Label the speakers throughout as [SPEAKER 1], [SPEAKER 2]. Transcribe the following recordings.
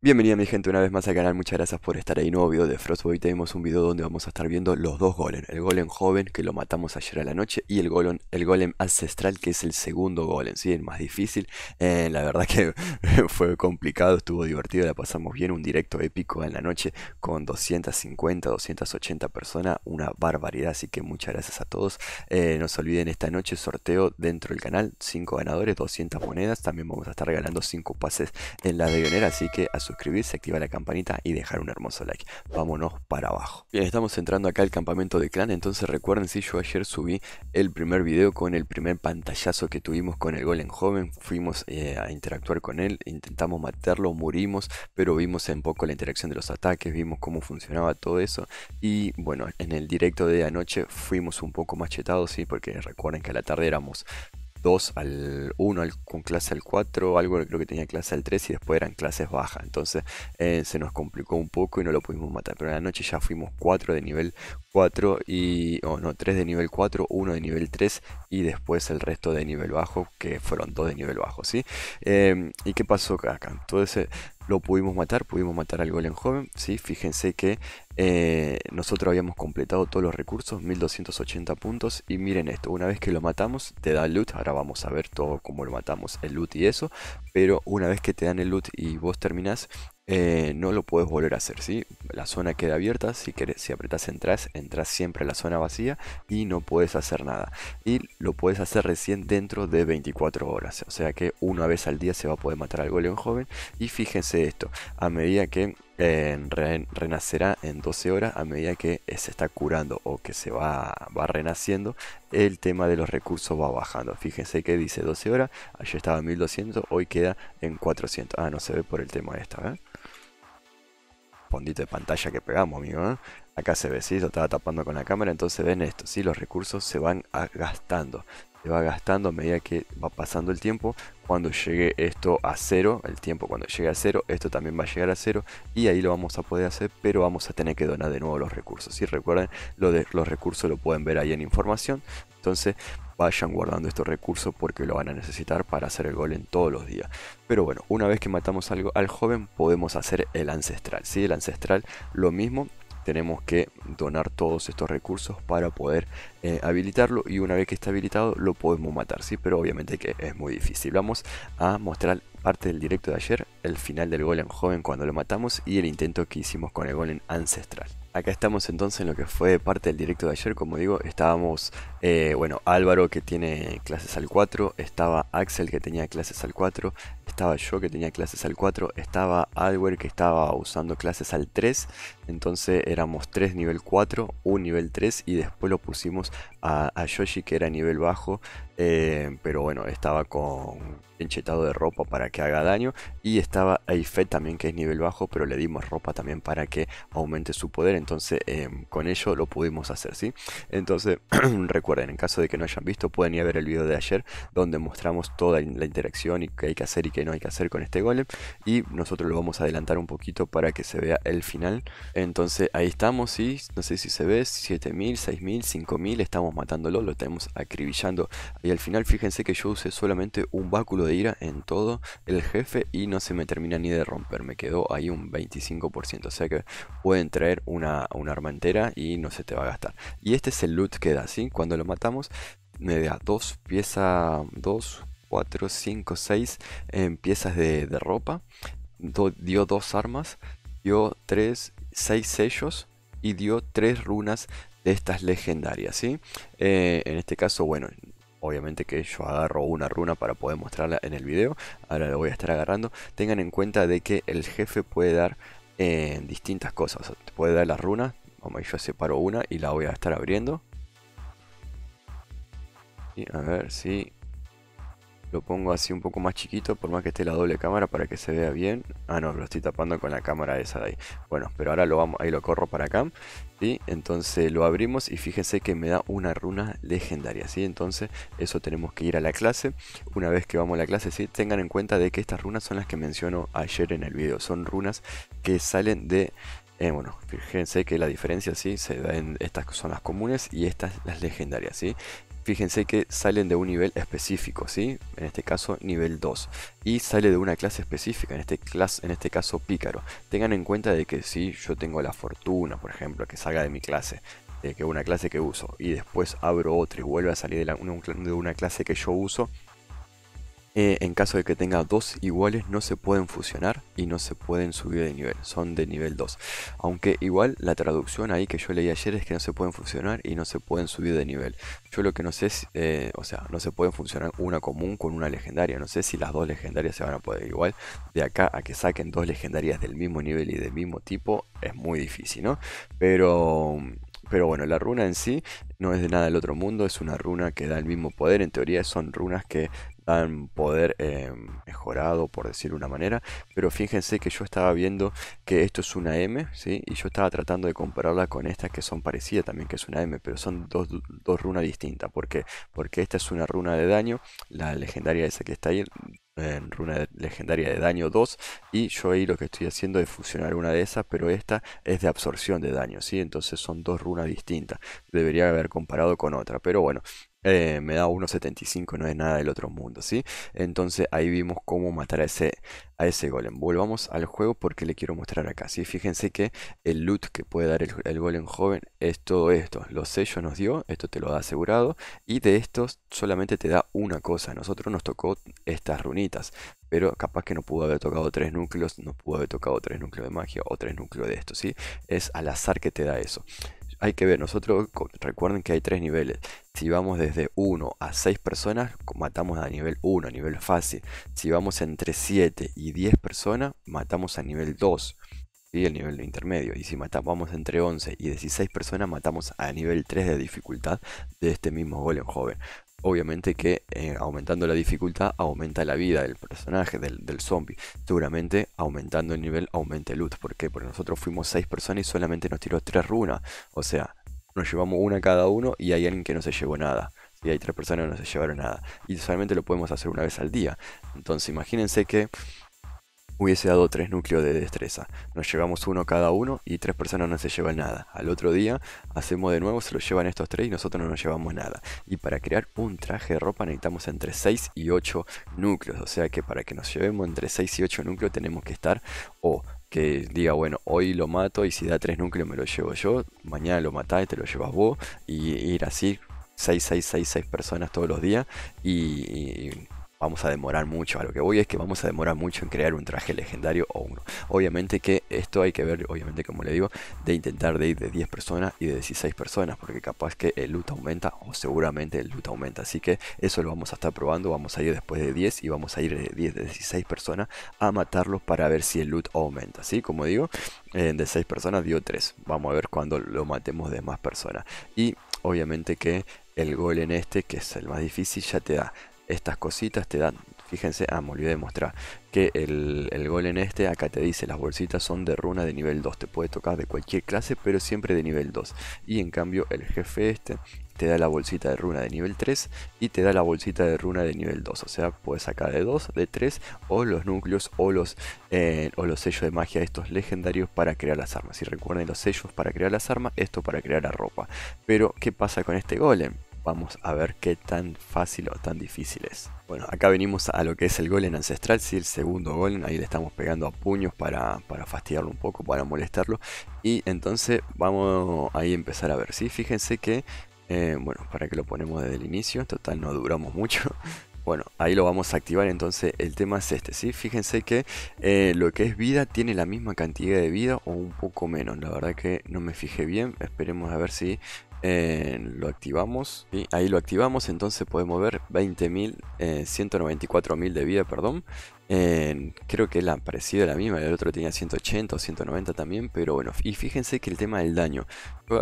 [SPEAKER 1] Bienvenida mi gente una vez más al canal, muchas gracias por estar ahí, nuevo video de Frostboy, tenemos un video donde vamos a estar viendo los dos golems, el golem joven que lo matamos ayer a la noche y el golem, el golem ancestral que es el segundo golem, ¿sí? el más difícil, eh, la verdad que fue complicado, estuvo divertido, la pasamos bien, un directo épico en la noche con 250, 280 personas, una barbaridad, así que muchas gracias a todos, eh, no se olviden esta noche sorteo dentro del canal, 5 ganadores, 200 monedas, también vamos a estar regalando 5 pases en la de así que a suscribirse, activar la campanita y dejar un hermoso like. Vámonos para abajo. Bien, estamos entrando acá al campamento de clan, entonces recuerden si yo ayer subí el primer video con el primer pantallazo que tuvimos con el golem joven, fuimos eh, a interactuar con él, intentamos matarlo, murimos, pero vimos en poco la interacción de los ataques, vimos cómo funcionaba todo eso y bueno, en el directo de anoche fuimos un poco machetados, sí, porque recuerden que a la tarde éramos 2 al 1 con clase al 4, algo creo que tenía clase al 3 y después eran clases bajas. Entonces eh, se nos complicó un poco y no lo pudimos matar. Pero en la noche ya fuimos 4 de nivel 4 y... o no, 3 de nivel 4, 1 de nivel 3 y después el resto de nivel bajo, que fueron 2 de nivel bajo, ¿sí? Eh, ¿Y qué pasó acá? Entonces lo pudimos matar, pudimos matar al golem joven, ¿sí? Fíjense que eh, nosotros habíamos completado todos los recursos, 1280 puntos. Y miren esto, una vez que lo matamos, te da loot. Ahora vamos a ver todo cómo lo matamos, el loot y eso. Pero una vez que te dan el loot y vos terminás, eh, no lo puedes volver a hacer, ¿sí? La zona queda abierta, si, querés, si apretás entras, entras siempre a la zona vacía y no puedes hacer nada. Y lo puedes hacer recién dentro de 24 horas, o sea que una vez al día se va a poder matar al goleón joven. Y fíjense esto, a medida que renacerá en 12 horas a medida que se está curando o que se va, renaciendo, el tema de los recursos va bajando. Fíjense que dice 12 horas, ayer estaba en 1200, hoy queda en 400. Ah, no se ve por el tema de esta, pondito ¿eh? de pantalla que pegamos, amigo, ¿eh? Acá se ve, si Lo estaba tapando con la cámara, entonces ven esto, si Los recursos se van gastando, se va gastando a medida que va pasando el tiempo, cuando llegue esto a cero, el tiempo cuando llegue a cero, esto también va a llegar a cero y ahí lo vamos a poder hacer, pero vamos a tener que donar de nuevo los recursos. Y recuerden, lo los recursos lo pueden ver ahí en información, entonces vayan guardando estos recursos porque lo van a necesitar para hacer el golem todos los días. Pero bueno, una vez que matamos algo al joven, podemos hacer el ancestral. ¿sí? El ancestral, lo mismo, tenemos que donar todos estos recursos para poder eh, habilitarlo y una vez que está habilitado lo podemos matar, ¿sí? Pero obviamente que es muy difícil. Vamos a mostrar parte del directo de ayer, el final del golem joven cuando lo matamos y el intento que hicimos con el golem ancestral. Acá estamos entonces en lo que fue parte del directo de ayer, como digo, estábamos, eh, bueno, Álvaro que tiene clases al 4, estaba Axel que tenía clases al 4, estaba yo que tenía clases al 4, estaba Adware que estaba usando clases al 3, entonces éramos 3 nivel 4, un nivel 3 y después lo pusimos a, Yoshi que era nivel bajo, eh, pero bueno, estaba con, enchetado de ropa para que haga daño. Y estaba fe también, que es nivel bajo, pero le dimos ropa también para que aumente su poder. Entonces, em, con ello lo pudimos hacer, ¿sí? Entonces, recuerden, en caso de que no hayan visto, pueden ir a ver el video de ayer, donde mostramos toda la interacción y qué hay que hacer y qué no hay que hacer con este golem. Y nosotros lo vamos a adelantar un poquito para que se vea el final. Entonces, ahí estamos, ¿sí? No sé si se ve, 7000, 6000, 5000, estamos matándolo, lo tenemos acribillando. Y al final, fíjense que yo usé solamente un báculo ira en todo el jefe y no se me termina ni de romper. Me quedó ahí un 25%. O sea que pueden traer una, una arma entera y no se te va a gastar. Y este es el loot que da, ¿sí? Cuando lo matamos me da dos piezas, dos, cuatro, cinco, seis em, piezas de, ropa. dio dos armas, dio tres, seis sellos y dio tres runas de estas legendarias, ¿sí? Eh, en este caso, bueno, obviamente que yo agarro una runa para poder mostrarla en el video, ahora la voy a estar agarrando, tengan en cuenta de que el jefe puede dar eh, distintas cosas, puede dar la runa vamos, yo separo una y la voy a estar abriendo. Y a ver si lo pongo así un poco más chiquito, por más que esté la doble cámara para que se vea bien. Ah, no, lo estoy tapando con la cámara esa de ahí. Bueno, pero ahora lo vamos, ahí lo corro para acá. ¿sí? Entonces lo abrimos y fíjense que me da una runa legendaria. ¿sí? Entonces eso tenemos que ir a la clase. Una vez que vamos a la clase, ¿sí? tengan en cuenta de que estas runas son las que menciono ayer en el video. Son runas que salen de eh, bueno, fíjense que la diferencia sí se da en estas son las comunes y estas las legendarias, ¿sí? fíjense que salen de un nivel específico, ¿sí? En este caso nivel 2. Y sale de una clase específica, en este, en este caso pícaro. Tengan en cuenta de que si yo tengo la fortuna, por ejemplo, que salga de mi clase, de que una clase que uso, y después abro otra y vuelve a salir de, de una clase que yo uso, eh, en caso de que tenga dos iguales no se pueden fusionar y no se pueden subir de nivel, son de nivel 2. Aunque igual la traducción ahí que yo leí ayer es que no se pueden fusionar y no se pueden subir de nivel. Yo lo que no sé es, eh, o sea, no se pueden fusionar una común con una legendaria. No sé si las dos legendarias se van a poder igual. De acá a que saquen dos legendarias del mismo nivel y del mismo tipo es muy difícil, ¿no? Pero... Pero bueno, la runa en sí no es de nada del otro mundo, es una runa que da el mismo poder. En teoría son runas que han poder eh, mejorado, por decir una manera. Pero fíjense que yo estaba viendo que esto es una M, ¿sí? Y yo estaba tratando de compararla con estas que son parecidas también, que es una M, pero son dos, runas distintas. ¿Por qué? Porque esta es una runa de daño, la legendaria esa que está ahí, en eh, runa legendaria de daño 2 y yo ahí lo que estoy haciendo es fusionar una de esas pero esta es de absorción de daño ¿sí? entonces son dos runas distintas debería haber comparado con otra pero bueno eh, me da 1.75, no es nada del otro mundo, ¿sí? Entonces ahí vimos cómo matar a ese, a ese golem. Volvamos al juego porque le quiero mostrar acá, ¿sí? Fíjense que el loot que puede dar el, golem joven es todo esto. Los sellos nos dio, esto te lo ha asegurado. Y de estos solamente te da una cosa. A nosotros nos tocó estas runitas. Pero capaz que no pudo haber tocado tres núcleos, no pudo haber tocado tres núcleos de magia o tres núcleos de esto, ¿sí? Es al azar que te da eso hay que ver, nosotros recuerden que hay tres niveles. Si vamos desde 1 a 6 personas, matamos a nivel 1, a nivel fácil. Si vamos entre 7 y 10 personas, matamos a nivel 2. Y el nivel intermedio. Y si matamos entre 11 y 16 personas, matamos a nivel 3 de dificultad de este mismo golem joven obviamente que eh, aumentando la dificultad aumenta la vida del personaje, del, zombie. Seguramente aumentando el nivel aumenta el loot. ¿Por qué? Porque nosotros fuimos seis personas y solamente nos tiró 3 runas. O sea, nos llevamos una cada uno y hay alguien que no se llevó nada. Y hay tres personas que no se llevaron nada. Y solamente lo podemos hacer una vez al día. Entonces imagínense que Hubiese dado tres núcleos de destreza. Nos llevamos uno cada uno y tres personas no se llevan nada. Al otro día hacemos de nuevo, se lo llevan estos tres y nosotros no nos llevamos nada. Y para crear un traje de ropa necesitamos entre 6 y 8 núcleos. O sea que para que nos llevemos entre 6 y 8 núcleos tenemos que estar o... que diga, bueno, hoy lo mato y si da tres núcleos me lo llevo yo, mañana lo matás y te lo llevas vos, y ir así 6, 6, 6, 6 personas todos los días y vamos a demorar mucho. A lo que voy es que vamos a demorar mucho en crear un traje legendario o uno. Obviamente que esto hay que ver, obviamente como le digo, de intentar de ir de 10 personas y de 16 personas, porque capaz que el loot aumenta o seguramente el loot aumenta. Así que eso lo vamos a estar probando, vamos a ir después de 10 y vamos a ir de 10, de 16 personas a matarlos para ver si el loot aumenta. así Como digo, de 6 personas dio 3. Vamos a ver cuando lo matemos de más personas. Y obviamente que el gol en este, que es el más difícil, ya te da estas cositas te dan, fíjense, ah, me olvidé de mostrar, que el, el golem este acá te dice, las bolsitas son de runa de nivel 2, te puede tocar de cualquier clase, pero siempre de nivel 2. Y en cambio el jefe este te da la bolsita de runa de nivel 3 y te da la bolsita de runa de nivel 2. O sea, puedes sacar de 2, de 3 o los núcleos o los, eh, o los sellos de magia estos legendarios para crear las armas. Y recuerden los sellos para crear las armas, esto para crear la ropa. Pero, ¿qué pasa con este golem? vamos a ver qué tan fácil o tan difícil es. Bueno, acá venimos a lo que es el golem ancestral, si el segundo golem, ahí le estamos pegando a puños para, para fastidiarlo un poco, para molestarlo. Y entonces vamos ahí a empezar a ver, ¿sí? Fíjense que, eh, bueno, para que lo ponemos desde el inicio, total no duramos mucho. Bueno, ahí lo vamos a activar, entonces el tema es este, ¿sí? Fíjense que eh, lo que es vida tiene la misma cantidad de vida o un poco menos, la verdad que no me fijé bien, esperemos a ver si eh, lo activamos. y Ahí lo activamos. Entonces podemos ver 20.000, 194.000 eh, de vida, perdón. creo que la parecida a la misma. El otro tenía 180 o 190 también. Pero bueno, y fíjense que el tema del daño.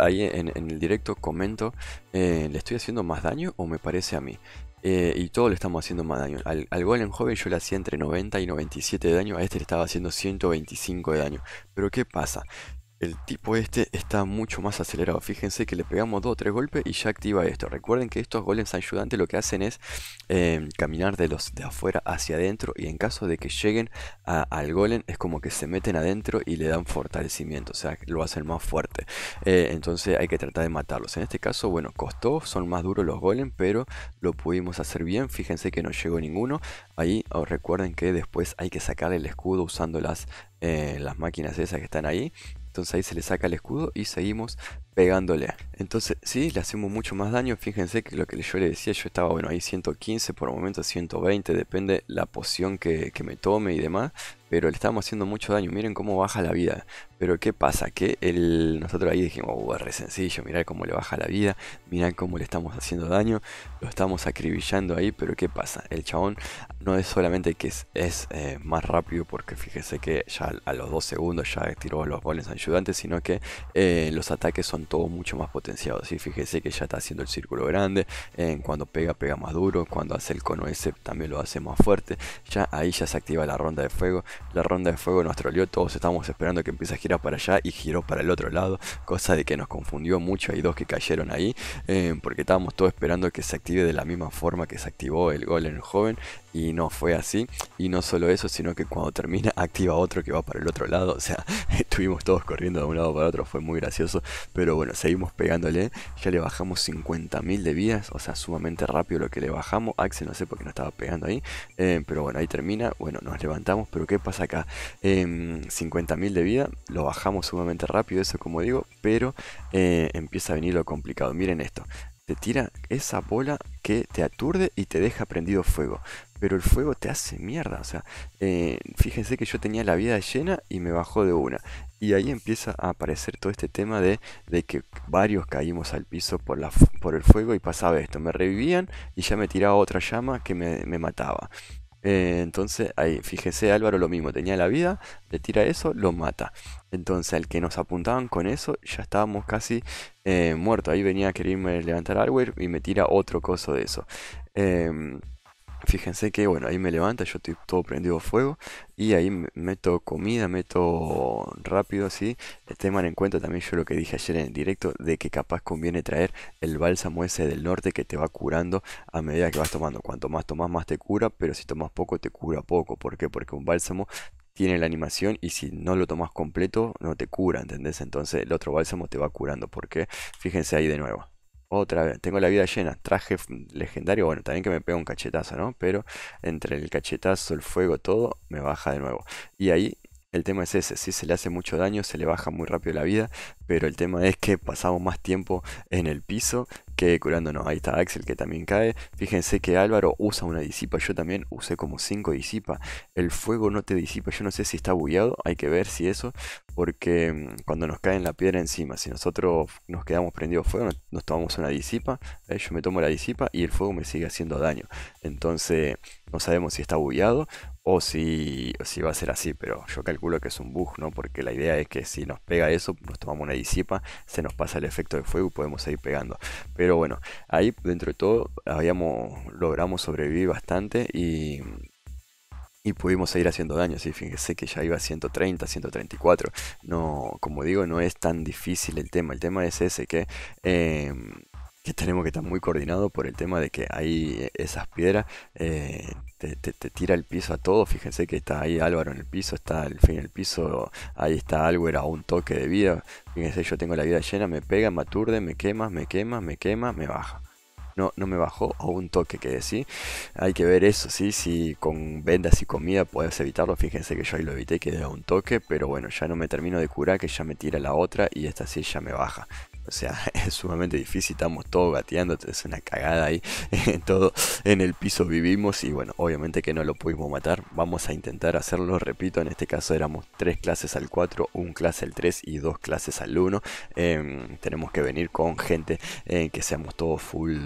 [SPEAKER 1] ahí en, el directo comento, eh, ¿le estoy haciendo más daño o me parece a mí? y todo le estamos haciendo más daño. Al, al Golem joven yo le hacía entre 90 y 97 de daño, a este le estaba haciendo 125 de daño. Pero ¿qué pasa? El tipo este está mucho más acelerado. Fíjense que le pegamos dos o tres golpes y ya activa esto. Recuerden que estos golems ayudantes lo que hacen es em, caminar de los de afuera hacia adentro. Y en caso de que lleguen al golem, es como que se meten adentro y le dan fortalecimiento. O sea, lo hacen más fuerte. Eh, entonces hay que tratar de matarlos. En este caso, bueno, costó, son más duros los golems, pero lo pudimos hacer bien. Fíjense que no llegó ninguno. Ahí recuerden que después hay que sacar el escudo usando las, eh, las máquinas esas que están ahí entonces ahí se le saca el escudo y seguimos pegándole. Entonces sí, le hacemos mucho más daño. Fíjense que lo que yo le decía, yo estaba bueno ahí 115, por el momento 120, depende la poción que, que me tome y demás. Pero le estamos haciendo mucho daño. Miren cómo baja la vida. Pero ¿qué pasa? Que nosotros ahí dijimos, oh, re sencillo, mirá cómo le baja la vida, mirá cómo le estamos haciendo daño, lo estamos acribillando ahí, pero ¿qué pasa? El chabón no es solamente que es, eh, más rápido, porque fíjese que ya a los dos segundos ya tiró los goles ayudantes, sino que eh, los ataques son todos mucho más potenciados. Y Fíjese que ya está haciendo el círculo grande, cuando pega, pega más duro, cuando hace el cono ese también lo hace más fuerte, ya ahí ya se activa la ronda de fuego, la ronda de fuego nos troleó, todos estamos esperando que empiece a girar para allá y giró para el otro lado, cosa de que nos confundió mucho. Hay dos que cayeron ahí, eh, porque estábamos todos esperando que se active de la misma forma que se activó el gol en el joven, y no fue así. Y no solo eso, sino que cuando termina, activa otro que va para el otro lado. O sea, estuvimos todos corriendo de un lado para otro, fue muy gracioso. Pero bueno, seguimos pegándole. Ya le bajamos 50.000 de vidas, o sea, sumamente rápido lo que le bajamos. Axel no sé por qué no estaba pegando ahí, eh, pero bueno, ahí termina. Bueno, nos levantamos, pero ¿qué pasa acá? Eh, em, 50.000 de vida, bajamos sumamente rápido, eso como digo, pero eh, empieza a venir lo complicado. Miren esto, te tira esa bola que te aturde y te deja prendido fuego. Pero el fuego te hace mierda. O sea, eh, fíjense que yo tenía la vida llena y me bajó de una. Y ahí empieza a aparecer todo este tema de, que varios caímos al piso por, la, por el fuego y pasaba esto. Me revivían y ya me tiraba otra llama que me, me mataba. Eh, entonces, ahí, fíjese, Álvaro lo mismo, tenía la vida, le tira eso, lo mata. Entonces, al que nos apuntaban con eso, ya estábamos casi eh, muertos. Ahí venía a quererme levantar Alware y me tira otro coso de eso. Em, Fíjense que, bueno, ahí me levanta, yo estoy todo prendido fuego. Y ahí meto comida, meto rápido, así. Tengan en cuenta también yo lo que dije ayer en el directo, de que capaz conviene traer el bálsamo ese del norte que te va curando a medida que vas tomando. Cuanto más tomas, más te cura, pero si tomas poco, te cura poco. ¿Por qué? Porque un bálsamo tiene la animación y si no lo tomas completo, no te cura, ¿entendés? Entonces el otro bálsamo te va curando. Porque, fíjense ahí de nuevo. Otra vez, tengo la vida llena. Traje legendario, bueno, también que me pega un cachetazo, ¿no? Pero entre el cachetazo, el fuego, todo, me baja de nuevo. Y ahí el tema es ese, si se le hace mucho daño, se le baja muy rápido la vida, pero el tema es que pasamos más tiempo en el piso que curándonos. Ahí está Axel que también cae. Fíjense que Álvaro usa una disipa. Yo también usé como 5 disipas, El fuego no te disipa. Yo no sé si está bullado Hay que ver si eso. Porque mm, cuando nos cae la piedra encima, si nosotros nos quedamos prendidos fuego, nos tomamos una disipa. Eh, yo me tomo la disipa y el fuego me sigue haciendo daño. Entonces no sabemos si está bugueado o si, si va a ser así, pero yo calculo que es un bug, ¿no? Porque la idea es que si nos pega eso, nos tomamos una disipa, se nos pasa el efecto de fuego y podemos seguir pegando. Pero bueno, ahí dentro de todo habíamos, logramos sobrevivir bastante y, y pudimos seguir haciendo daño. Así fíjense que ya iba a 130, 134. No, como digo, no es tan difícil el tema. El tema es ese que em, que tenemos que estar muy coordinados por el tema de que ahí eh, esas piedras, eh, te, tira el piso a todo. Fíjense que está ahí Álvaro en el piso, está al fin en el piso, ahí está algo a un toque de vida. Fíjense, yo tengo la vida llena, me pega, me aturde, me quema, me quema, me quema, me baja. No, no me bajó a un toque, que decir. Hay que ver eso, sí, si con vendas y comida puedes evitarlo. Fíjense que yo ahí lo evité, que a un toque, pero bueno, ya no me termino de curar, que ya me tira la otra y esta sí ya me baja. O sea, es sumamente difícil, estamos todos gateando, es una cagada ahí, todo en el piso vivimos y bueno, obviamente que no lo pudimos matar, vamos a intentar hacerlo, repito, en este caso éramos tres clases al 4, un clase al 3 y dos clases al 1, em, tenemos que venir con gente eh, que seamos todos full,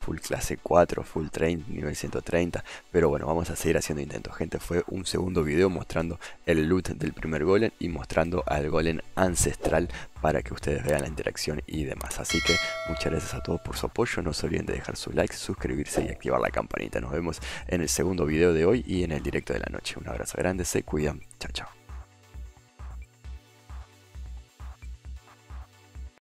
[SPEAKER 1] full clase 4, full train nivel 130, pero bueno, vamos a seguir haciendo intentos, gente, fue un segundo video mostrando el loot del primer golem y mostrando al golem ancestral para que ustedes vean la interacción y demás. Así que muchas gracias a todos por su apoyo. No se olviden de dejar su like suscribirse y activar la campanita. Nos vemos en el segundo video de hoy y en el directo de la noche. Un abrazo grande, se cuidan. Chao, chao.